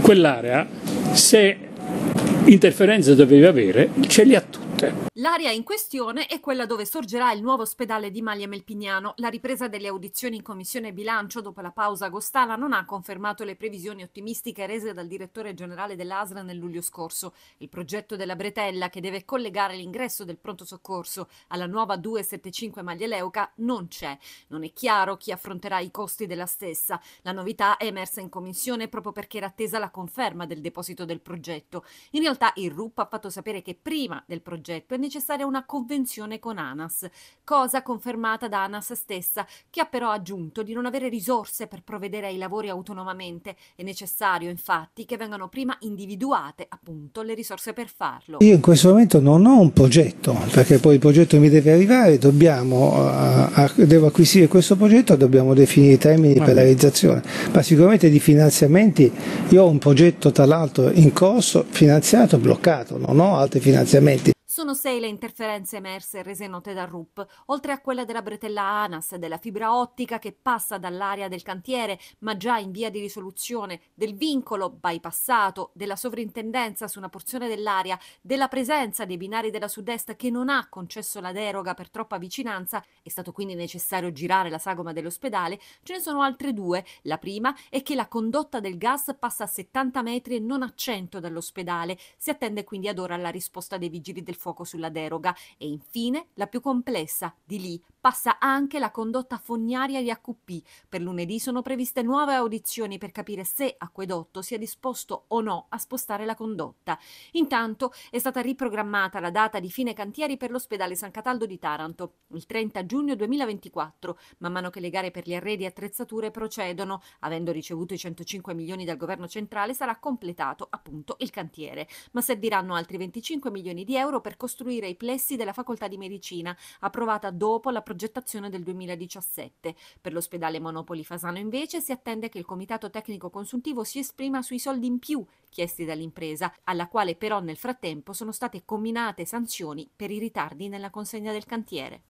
quell'area, se interferenze dovevi avere, ce li ha tutte salute. L'area in questione è quella dove sorgerà il nuovo ospedale di Maglia Melpignano. La ripresa delle audizioni in Commissione Bilancio dopo la pausa agostana non ha confermato le previsioni ottimistiche rese dal direttore generale dell'ASRA nel luglio scorso. Il progetto della bretella, che deve collegare l'ingresso del pronto soccorso alla nuova 275 Maglia Leuca, non c'è. Non è chiaro chi affronterà i costi della stessa. La novità è emersa in Commissione proprio perché era attesa la conferma del deposito del progetto. In realtà il RUP ha fatto sapere che prima del progetto progetto è necessaria una convenzione con ANAS, cosa confermata da ANAS stessa, che ha però aggiunto di non avere risorse per provvedere ai lavori autonomamente. È necessario infatti che vengano prima individuate appunto le risorse per farlo. Io in questo momento non ho un progetto, perché poi il progetto mi deve arrivare, dobbiamo, a, eh, a, devo acquisire questo progetto, dobbiamo definire i termini ah, per la realizzazione, ma sicuramente di finanziamenti io ho un progetto tra l'altro in corso, finanziato, bloccato, non ho altri finanziamenti. Sono sei le interferenze emerse e rese note da RUP, oltre a quella della bretella ANAS, della fibra ottica che passa dall'area del cantiere, ma già in via di risoluzione, del vincolo bypassato, della sovrintendenza su una porzione dell'area, della presenza dei binari della sud-est che non ha concesso la deroga per troppa vicinanza, è stato quindi necessario girare la sagoma dell'ospedale, ce ne sono altre due. La prima è che la condotta del gas passa a 70 metri e non a 100 dall'ospedale. Si attende quindi ad ora la risposta dei vigili del fuoco sulla deroga e infine la più complessa di lì passa anche la condotta fognaria di AQP. Per lunedì sono previste nuove audizioni per capire se Acquedotto sia disposto o no a spostare la condotta. Intanto è stata riprogrammata la data di fine cantieri per l'ospedale San Cataldo di Taranto, il 30 giugno 2024, man mano che le gare per gli arredi e attrezzature procedono. Avendo ricevuto i 105 milioni dal governo centrale sarà completato appunto il cantiere, ma serviranno altri 25 milioni di euro per costruire i plessi della facoltà di medicina, approvata dopo la progettazione del 2017. Per l'ospedale Monopoli Fasano invece si attende che il comitato tecnico consultivo si esprima sui soldi in più chiesti dall'impresa, alla quale però nel frattempo sono state comminate sanzioni per i ritardi nella consegna del cantiere.